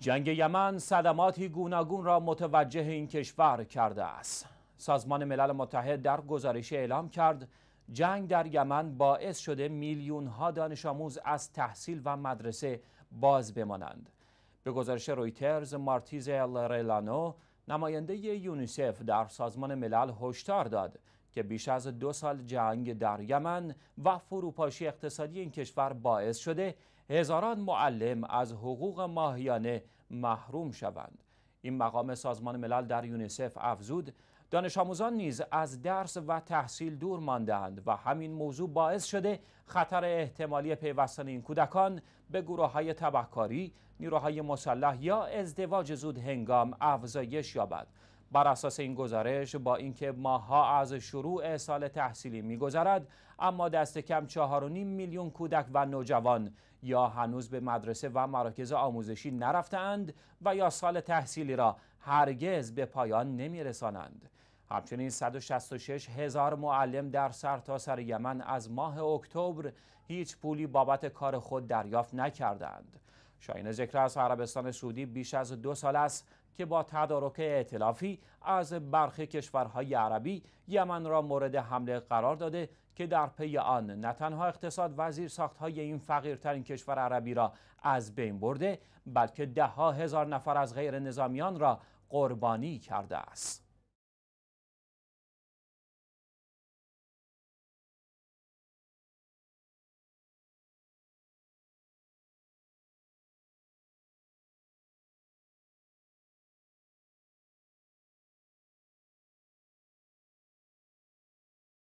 جنگ یمن صدماتی گوناگون را متوجه این کشور کرده است. سازمان ملل متحد در گزارش اعلام کرد جنگ در یمن باعث شده میلیون ها دانش آموز از تحصیل و مدرسه باز بمانند. به گزارش رویترز مارتیز ریلانو نماینده یونیسف در سازمان ملل هشدار داد که بیش از دو سال جنگ در یمن و فروپاشی اقتصادی این کشور باعث شده هزاران معلم از حقوق ماهیانه محروم شوند این مقام سازمان ملل در یونیسف افزود دانش آموزان نیز از درس و تحصیل دور ماندند و همین موضوع باعث شده خطر احتمالی پیوستن این کودکان به گروه های تبهکاری، نیروهای مسلح یا ازدواج زود هنگام افزایش یابد. بر اساس این گزارش با اینکه ماها از شروع سال تحصیلی میگذرد اما دست کم نیم میلیون کودک و نوجوان یا هنوز به مدرسه و مراکز آموزشی نرفتند و یا سال تحصیلی را هرگز به پایان نمیرسانند. همچنین 166 هزار معلم در سرتاسر سر یمن از ماه اکتبر هیچ پولی بابت کار خود دریافت نکردند. شاین ذکر از عربستان سعودی بیش از دو سال است که با تدارک اعتلافی از برخی کشورهای عربی یمن را مورد حمله قرار داده که در پی آن نه تنها اقتصاد و ساختهای این فقیرترین کشور عربی را از بین برده بلکه ها هزار نفر از غیر نظامیان را قربانی کرده است.